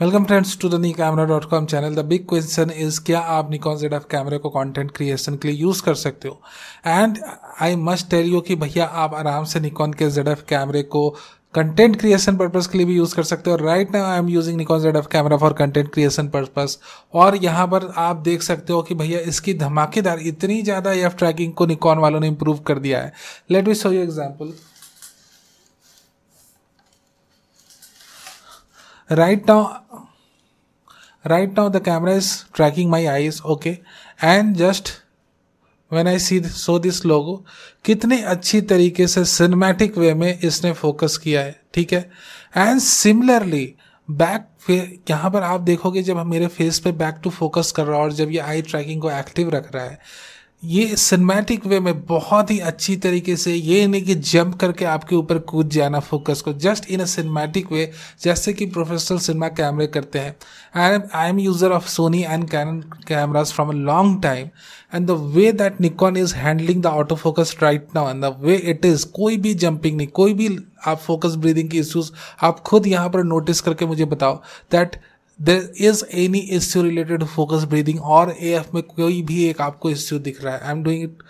welcome friends to the knee camera dot com channel the big question is क्या आप Nikon Z F कैमरे को content creation के लिए यूज़ कर सकते हो and I must tell you कि भैया आप आराम से निकॉन के जेड एफ कैमरे को कंटेंट क्रिएशन पर्पज के लिए भी यूज़ कर सकते हो right now I am using Nikon Z F camera for content creation purpose और यहाँ पर आप देख सकते हो कि भैया इसकी धमाकेदार इतनी ज़्यादा एफ ट्रैकिंग को निकॉन वालों ने इम्प्रूव कर दिया है let me show you example right now right now the camera is tracking my eyes okay and just when i see so this logo कितने अच्छी तरीके से सिनेमैटिक वे में इसने फोकस किया है ठीक है एंड सिमिलरली बैक यहाँ पर आप देखोगे जब हम मेरे फेस पे बैक टू फोकस कर रहा है और जब ये आई ट्रैकिंग को एक्टिव रख रहा है ये सिनेमैटिक वे में बहुत ही अच्छी तरीके से ये नहीं कि जंप करके आपके ऊपर कूद जाना फोकस को जस्ट इन अ सिनेमैटिक वे जैसे कि प्रोफेशनल सिनेमा कैमरे करते हैं I am I am user of Sony and Canon cameras from a long time and the way that Nikon is handling the auto focus right now and the way it is कोई भी jumping नहीं कोई भी आप focus breathing की issues आप खुद यहाँ पर नोटिस करके मुझे बताओ that there is any issue related focus breathing और ए एफ में कोई भी एक आपको इश्यू दिख रहा है आई एम डूइंग इट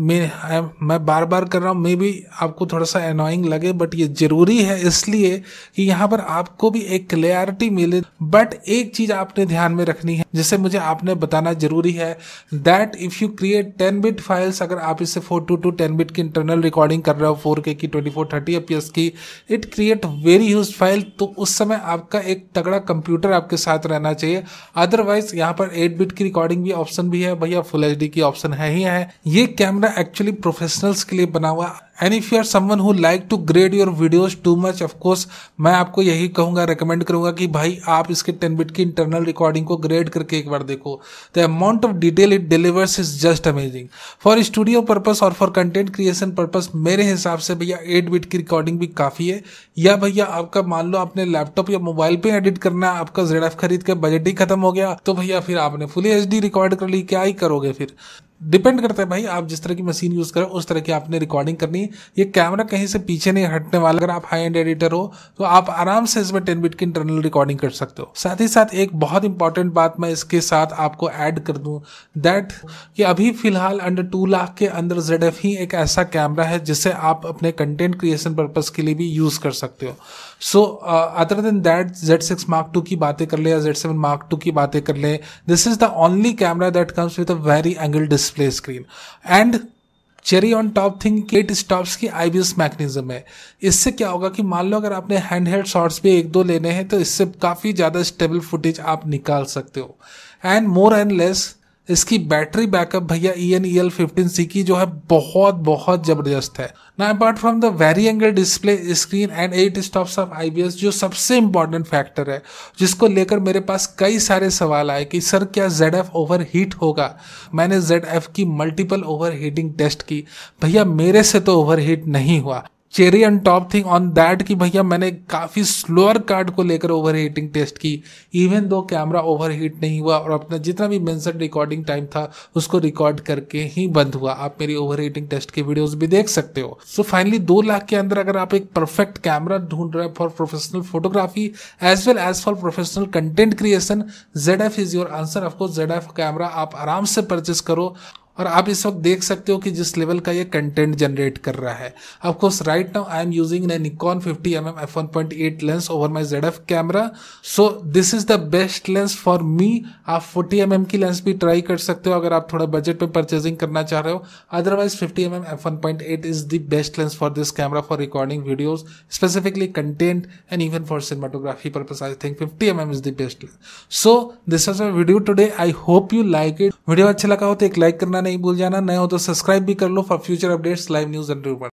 मैं मैं बार बार कर रहा हूँ मे भी आपको थोड़ा सा अनोइंग लगे बट ये जरूरी है इसलिए कि यहाँ पर आपको भी एक क्लियरिटी मिले बट एक चीज आपने ध्यान में रखनी है जिसे मुझे आपने बताना जरूरी है that if you create ten bit files अगर आप इसे four two two ten bit की इंटरनल रिकॉर्डिंग कर रहे हो फोर के की ट्वेंटी फोर थर्टी एफ की it create very huge file तो उस समय आपका एक तगड़ा कंप्यूटर आपके साथ रहना चाहिए अदरवाइज यहाँ पर एट बिट की रिकॉर्डिंग भी ऑप्शन भी है भैया फुल एच की ऑप्शन है ही है ये कैमरा कैमरा एक्चुअली प्रोफेशनल्स के लिए बना हुआ and if you are someone who like to grade your videos too much of course मैं आपको यही कहूंगा रिकमेंड करूंगा कि भाई आप इसके टेन बिट की इंटरनल रिकॉर्डिंग को ग्रेड करके एक बार देखो the amount of detail it delivers is just amazing for studio purpose और फॉर कंटेंट क्रिएशन पर्पज मेरे हिसाब से भैया एट बिट की रिकॉर्डिंग भी काफ़ी है या भैया आपका मान लो आपने लैपटॉप या मोबाइल पर एडिट करना है आपका जेड एफ खरीद के बजट ही खत्म हो गया तो भैया फिर आपने फुली एच डी रिकॉर्ड कर ली क्या ही करोगे फिर डिपेंड करता है भाई आप जिस तरह की मशीन यूज़ करें उस तरह की आपने रिकॉर्डिंग करनी है ये कैमरा कहीं से पीछे नहीं हटने वाला अगर आप हाई एंड एडिटर हो तो आप आराम से इसमें टेन बिट की इंटरनल रिकॉर्डिंग कर सकते हो साथ ही साथ एक बहुत इंपॉर्टेंट बात मैं इसके साथ आपको ऐड कर दूं दैट कि अभी फिलहाल अंडर टू लाख के अंदर जेड ही एक ऐसा कैमरा है जिसे आप अपने कंटेंट क्रिएशन पर्पज के लिए भी यूज़ कर सकते हो so other than that Z six mark two की बातें कर ले या जेड सेवन मार्क टू की बातें कर ले this is the only camera that comes with a vari angle display display screen and cherry on top thing eight stops की एस मैकेनिज्म है इससे क्या होगा कि मान लो अगर आपने हैंड हेल्ड शॉर्ट्स भी एक दो लेने हैं तो इससे काफ़ी ज़्यादा स्टेबल फुटेज आप निकाल सकते हो एंड मोर एंड लेस इसकी बैटरी बैकअप भैया E N E L fifteen C की जो है बहुत बहुत ज़बरदस्त है ना apart from the vari angle display screen and eight stops of I B S जो सबसे इंपॉर्टेंट फैक्टर है जिसको लेकर मेरे पास कई सारे सवाल आए कि सर क्या जेड एफ ओवर हीट होगा मैंने जेड एफ की मल्टीपल ओवर हीटिंग टेस्ट की भैया मेरे से तो ओवर हीट नहीं हुआ cherry and top thing on that कि भैया मैंने काफ़ी स्लोअर कार्ड को लेकर ओवर हीटिंग टेस्ट की even though camera over heat नहीं हुआ और अपना जितना भी मैंसन रिकॉर्डिंग टाइम था उसको रिकॉर्ड करके ही बंद हुआ आप मेरी ओवर हीटिंग टेस्ट की वीडियोज भी देख सकते हो सो फाइनली दो लाख के अंदर अगर आप एक परफेक्ट कैमरा ढूंढ रहे हो for professional photography as well as for professional content creation Z F is your answer of course Z F camera आप आराम से परचेस करो और आप इस वक्त देख सकते हो कि जिस लेवल का ये कंटेंट जनरेट कर रहा है of course right now I am using Nikon fifty M M F one point eight lens over my Z F camera so this is the best lens for me आप forty M M की lens भी try कर सकते हो अगर आप थोड़ा budget में परचेजिंग करना चाह रहे हो otherwise fifty M M F one point eight is the best lens for this camera for recording videos specifically content and even for cinematography purpose I think fifty M M is the best lens so this was my video today I hope you like it video अच्छा लगा हो तो एक like करना नहीं भूल जाना नए हो तो सब्सक्राइब भी कर लो for future updates live news and